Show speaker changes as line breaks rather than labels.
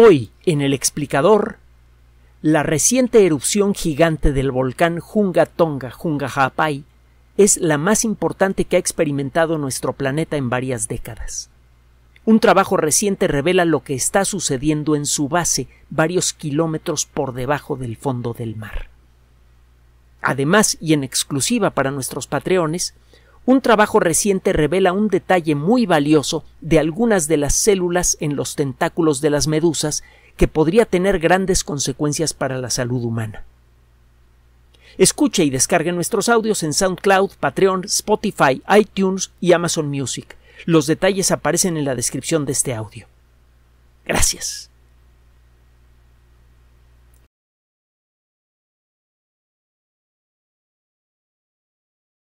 Hoy, en el explicador, la reciente erupción gigante del volcán Junga Tonga Junga Haapai es la más importante que ha experimentado nuestro planeta en varias décadas. Un trabajo reciente revela lo que está sucediendo en su base varios kilómetros por debajo del fondo del mar. Además, y en exclusiva para nuestros patreones, un trabajo reciente revela un detalle muy valioso de algunas de las células en los tentáculos de las medusas que podría tener grandes consecuencias para la salud humana. Escuche y descargue nuestros audios en SoundCloud, Patreon, Spotify, iTunes y Amazon Music. Los detalles aparecen en la descripción de este audio.
Gracias.